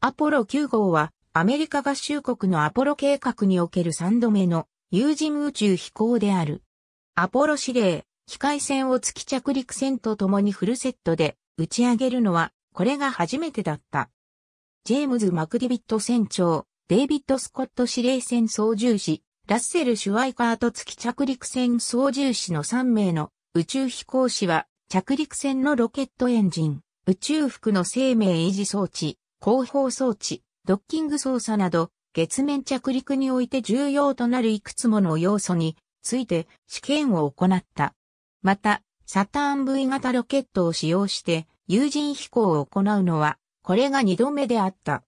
アポロ9号はアメリカ合衆国のアポロ計画における3度目の有人宇宙飛行である。アポロ指令、機械船を月着陸船と共にフルセットで打ち上げるのはこれが初めてだった。ジェームズ・マクディビット船長、デイビッド・スコット司令船操縦士、ラッセル・シュワイカーと月着陸船操縦士の3名の宇宙飛行士は着陸船のロケットエンジン、宇宙服の生命維持装置、広報装置、ドッキング操作など、月面着陸において重要となるいくつもの要素について試験を行った。また、サターン V 型ロケットを使用して有人飛行を行うのは、これが2度目であった。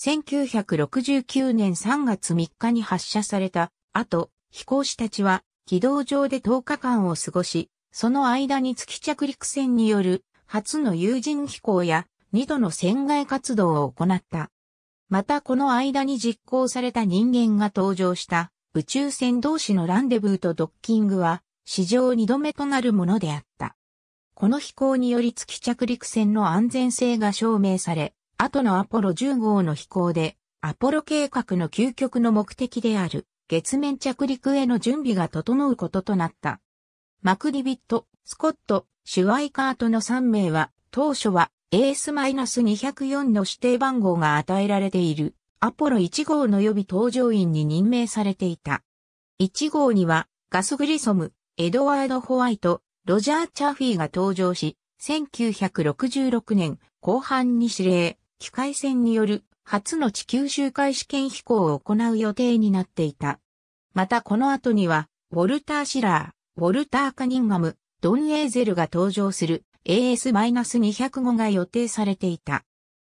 1969年3月3日に発射された後、飛行士たちは軌道上で10日間を過ごし、その間に月着陸船による初の有人飛行や二度の船外活動を行った。またこの間に実行された人間が登場した宇宙船同士のランデブーとドッキングは史上二度目となるものであった。この飛行により月着陸船の安全性が証明され、後のアポロ10号の飛行で、アポロ計画の究極の目的である月面着陸への準備が整うこととなった。マクディビット、スコット、シュワイカートの3名は当初は AS-204 の指定番号が与えられているアポロ1号の予備搭乗員に任命されていた。1号にはガスグリソム、エドワード・ホワイト、ロジャー・チャーフィーが登場し、1966年後半に指令、機械船による初の地球周回試験飛行を行う予定になっていた。またこの後には、ウォルター・シラー、ウォルター・カニンガム、ドン・エーゼルが登場する AS-205 が予定されていた。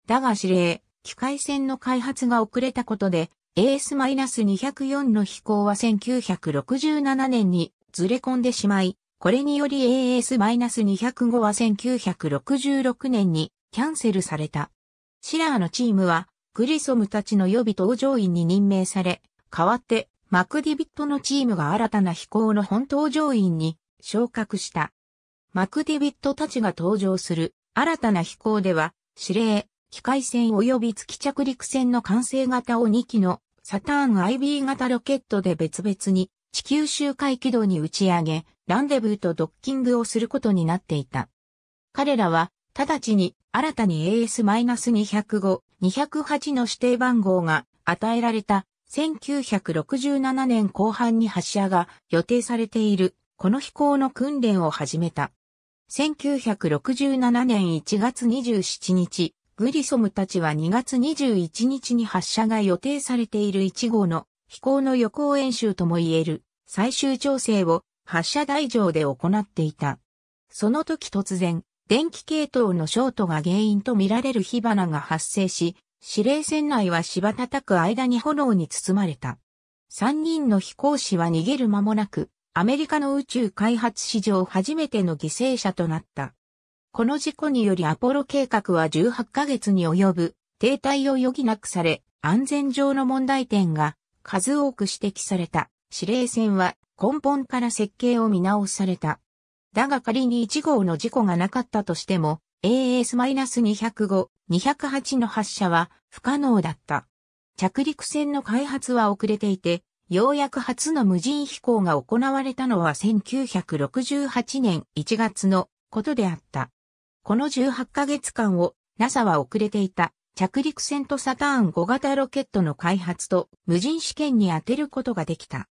だが指令、機械船の開発が遅れたことで、AS-204 の飛行は1967年にずれ込んでしまい、これにより AS-205 は1966年にキャンセルされた。シラーのチームは、グリソムたちの予備搭乗員に任命され、代わって、マクディビットのチームが新たな飛行の本搭乗員に昇格した。マクディビットたちが登場する新たな飛行では、指令、機械船及び月着陸船の完成型を2機のサターン IB 型ロケットで別々に地球周回軌道に打ち上げ、ランデブーとドッキングをすることになっていた。彼らは、直ちに新たに AS-205、208の指定番号が与えられた1967年後半に発射が予定されているこの飛行の訓練を始めた。1967年1月27日、グリソムたちは2月21日に発射が予定されている1号の飛行の予行演習とも言える最終調整を発射台上で行っていた。その時突然、電気系統のショートが原因とみられる火花が発生し、司令船内は芝叩く間に炎に包まれた。3人の飛行士は逃げる間もなく、アメリカの宇宙開発史上初めての犠牲者となった。この事故によりアポロ計画は18ヶ月に及ぶ停滞を余儀なくされ、安全上の問題点が数多く指摘された。司令船は根本から設計を見直された。だが仮に1号の事故がなかったとしても、AS-205、208の発射は不可能だった。着陸船の開発は遅れていて、ようやく初の無人飛行が行われたのは1968年1月のことであった。この18ヶ月間を NASA は遅れていた着陸船とサターン5型ロケットの開発と無人試験に当てることができた。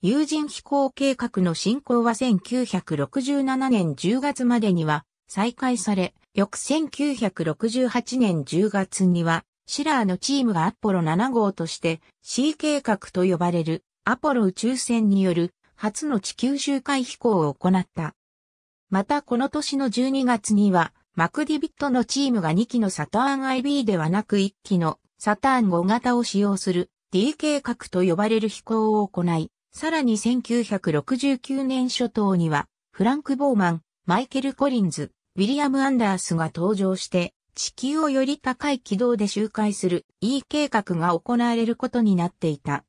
有人飛行計画の進行は1967年10月までには再開され、翌1968年10月にはシラーのチームがアポロ7号として C 計画と呼ばれるアポロ宇宙船による初の地球周回飛行を行った。またこの年の12月にはマクディビットのチームが2機のサターン IB ではなく1機のサターン5型を使用する D 計画と呼ばれる飛行を行い、さらに1969年初頭にはフランク・ボーマン、マイケル・コリンズ、ウィリアム・アンダースが登場して地球をより高い軌道で周回する E 計画が行われることになっていた。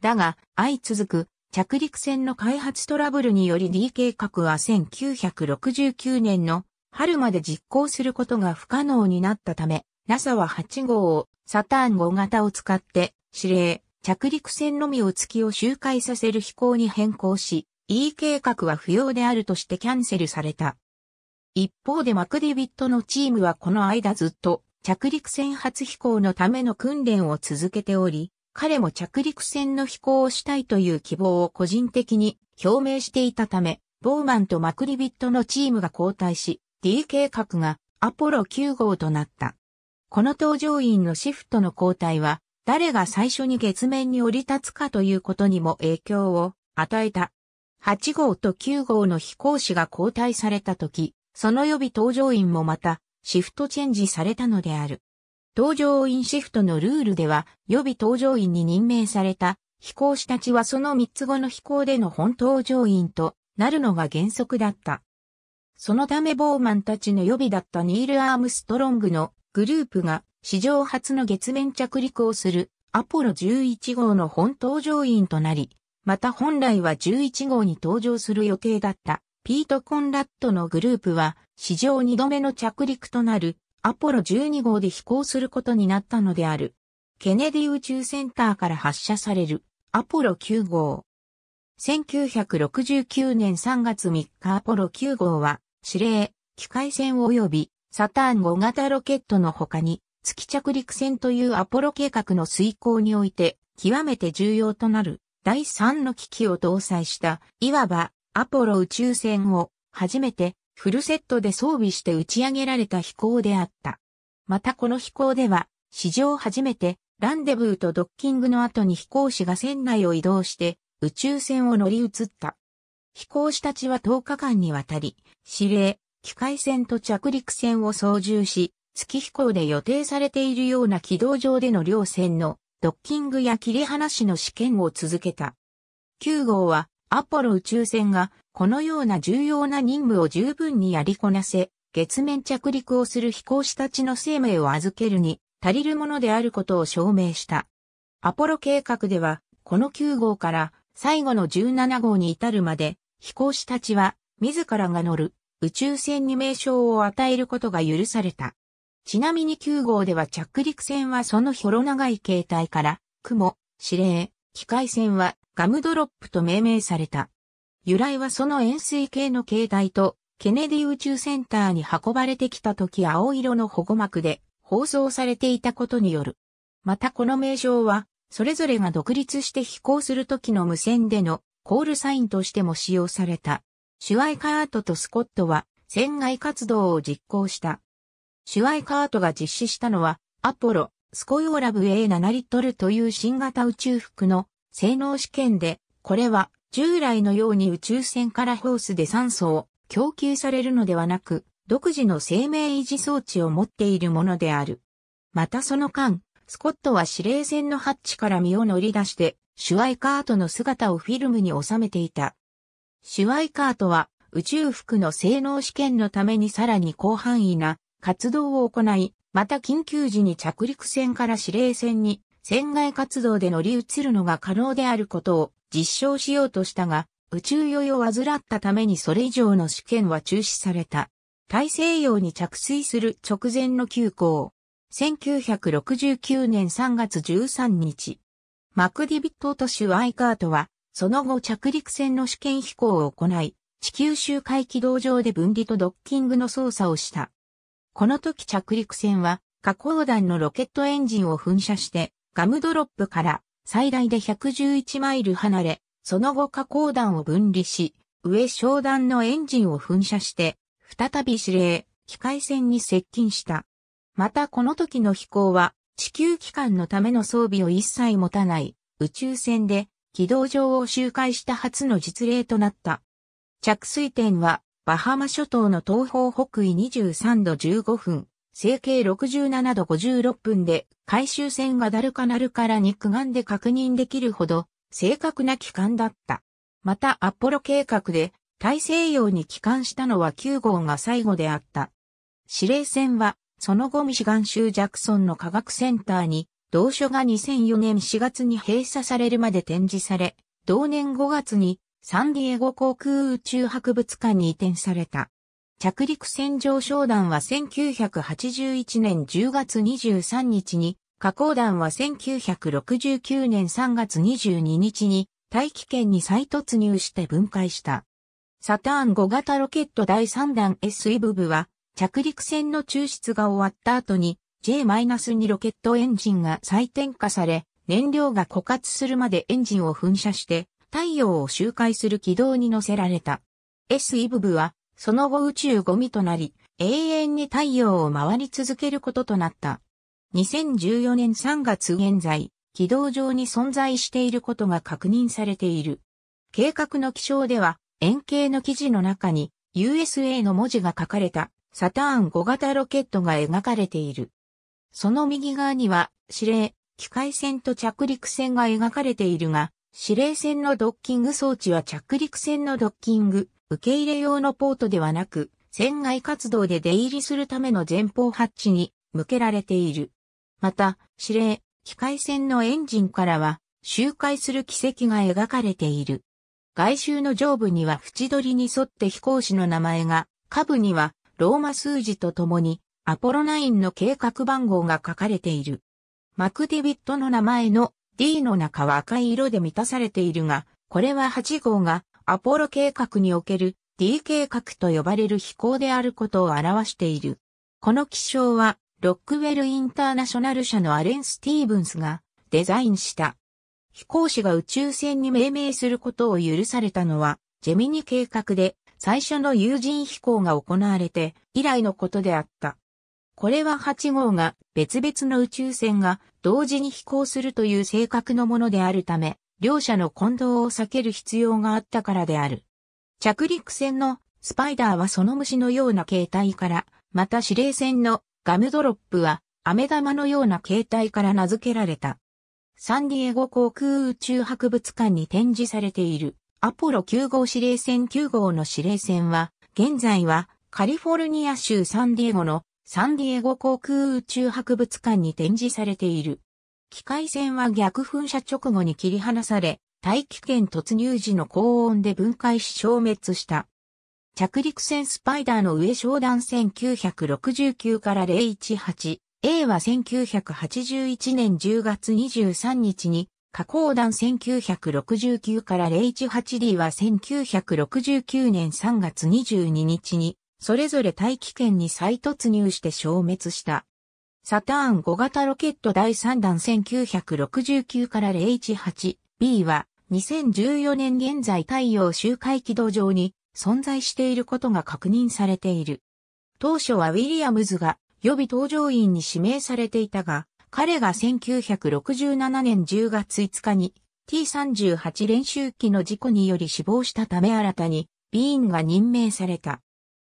だが、相続く着陸船の開発トラブルにより D 計画は1969年の春まで実行することが不可能になったため、NASA は8号をサターン5型を使って指令、着陸船のみを月を周回させる飛行に変更し、E 計画は不要であるとしてキャンセルされた。一方でマクデビットのチームはこの間ずっと着陸船初飛行のための訓練を続けており、彼も着陸船の飛行をしたいという希望を個人的に表明していたため、ボーマンとマクリビットのチームが交代し、D 計画がアポロ9号となった。この搭乗員のシフトの交代は、誰が最初に月面に降り立つかということにも影響を与えた。8号と9号の飛行士が交代された時、その予備搭乗員もまた、シフトチェンジされたのである。搭乗員シフトのルールでは、予備搭乗員に任命された飛行士たちはその3つ後の飛行での本搭乗員となるのが原則だった。そのためボーマンたちの予備だったニール・アームストロングのグループが史上初の月面着陸をするアポロ11号の本搭乗員となり、また本来は11号に搭乗する予定だったピート・コンラットのグループは史上2度目の着陸となるアポロ12号で飛行することになったのである。ケネディ宇宙センターから発射されるアポロ9号。1969年3月3日アポロ9号は指令、機械船及びサターン5型ロケットの他に月着陸船というアポロ計画の遂行において極めて重要となる第3の機器を搭載したいわばアポロ宇宙船を初めてフルセットで装備して打ち上げられた飛行であった。またこの飛行では、史上初めてランデブーとドッキングの後に飛行士が船内を移動して宇宙船を乗り移った。飛行士たちは10日間にわたり、指令、機械船と着陸船を操縦し、月飛行で予定されているような軌道上での両船のドッキングや切り離しの試験を続けた。9号はアポロ宇宙船がこのような重要な任務を十分にやりこなせ、月面着陸をする飛行士たちの生命を預けるに足りるものであることを証明した。アポロ計画では、この9号から最後の17号に至るまで、飛行士たちは自らが乗る宇宙船に名称を与えることが許された。ちなみに9号では着陸船はそのひょろ長い形態から、雲、指令、機械船はガムドロップと命名された。由来はその円錐形の形態と、ケネディ宇宙センターに運ばれてきた時青色の保護膜で包装されていたことによる。またこの名称は、それぞれが独立して飛行する時の無線でのコールサインとしても使用された。シュワイカートとスコットは、船外活動を実行した。シュワイカートが実施したのは、アポロ、スコヨーラブ A7 リットルという新型宇宙服の性能試験で、これは従来のように宇宙船からホースで酸素を供給されるのではなく、独自の生命維持装置を持っているものである。またその間、スコットは指令船のハッチから身を乗り出して、シュワイカートの姿をフィルムに収めていた。シュワイカートは宇宙服の性能試験のためにさらに広範囲な活動を行い、また緊急時に着陸船から指令船に船外活動で乗り移るのが可能であることを実証しようとしたが、宇宙酔いを患ったためにそれ以上の試験は中止された。大西洋に着水する直前の急行。1969年3月13日。マクディビットとシュワイカートは、その後着陸船の試験飛行を行い、地球周回軌道上で分離とドッキングの操作をした。この時着陸船は、加工弾のロケットエンジンを噴射して、ガムドロップから最大で111マイル離れ、その後加工弾を分離し、上昇弾のエンジンを噴射して、再び指令、機械船に接近した。またこの時の飛行は、地球機関のための装備を一切持たない宇宙船で軌道上を周回した初の実例となった。着水点はバハマ諸島の東方北緯23度15分、成形67度56分で回収線がだるかなるから肉眼で確認できるほど正確な帰還だった。またアポロ計画で大西洋に帰還したのは9号が最後であった。司令船はその後ミシガン州ジャクソンの科学センターに同書が2004年4月に閉鎖されるまで展示され、同年5月にサンディエゴ航空宇宙博物館に移転された。着陸船上昇弾は1981年10月23日に、加工弾は1969年3月22日に大気圏に再突入して分解した。サターン5型ロケット第3弾 SE 部部は着陸船の抽出が終わった後に J-2 ロケットエンジンが再点火され燃料が枯渇するまでエンジンを噴射して太陽を周回する軌道に乗せられた。SE 部部はその後宇宙ゴミとなり、永遠に太陽を回り続けることとなった。2014年3月現在、軌道上に存在していることが確認されている。計画の気象では、円形の記事の中に USA の文字が書かれたサターン5型ロケットが描かれている。その右側には指令、機械船と着陸船が描かれているが、指令船のドッキング装置は着陸船のドッキング受け入れ用のポートではなく、船外活動で出入りするための前方ハッチに向けられている。また、指令、機械船のエンジンからは、周回する軌跡が描かれている。外周の上部には縁取りに沿って飛行士の名前が、下部にはローマ数字とともにアポロ9の計画番号が書かれている。マクディビットの名前の D の中は赤い色で満たされているが、これは8号がアポロ計画における D 計画と呼ばれる飛行であることを表している。この気象は、ロックウェルインターナショナル社のアレン・スティーブンスがデザインした。飛行士が宇宙船に命名することを許されたのは、ジェミニ計画で最初の有人飛行が行われて以来のことであった。これは8号が別々の宇宙船が同時に飛行するという性格のものであるため、両者の混同を避ける必要があったからである。着陸船のスパイダーはその虫のような形態から、また指令船のガムドロップは飴玉のような形態から名付けられた。サンディエゴ航空宇宙博物館に展示されているアポロ9号指令船9号の指令船は、現在はカリフォルニア州サンディエゴのサンディエゴ航空宇宙博物館に展示されている。機械線は逆噴射直後に切り離され、大気圏突入時の高温で分解し消滅した。着陸船スパイダーの上商談1969から018、A は1981年10月23日に、加工団1969から 018D は1969年3月22日に、それぞれ大気圏に再突入して消滅した。サターン5型ロケット第3弾1969から 018B は2014年現在太陽周回軌道上に存在していることが確認されている。当初はウィリアムズが予備搭乗員に指名されていたが、彼が1967年10月5日に T38 練習機の事故により死亡したため新たにビーンが任命された。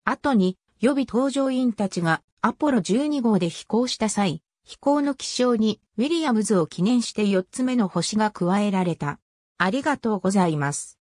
後に予備搭乗員たちがアポロ12号で飛行した際、飛行の気象にウィリアムズを記念して4つ目の星が加えられた。ありがとうございます。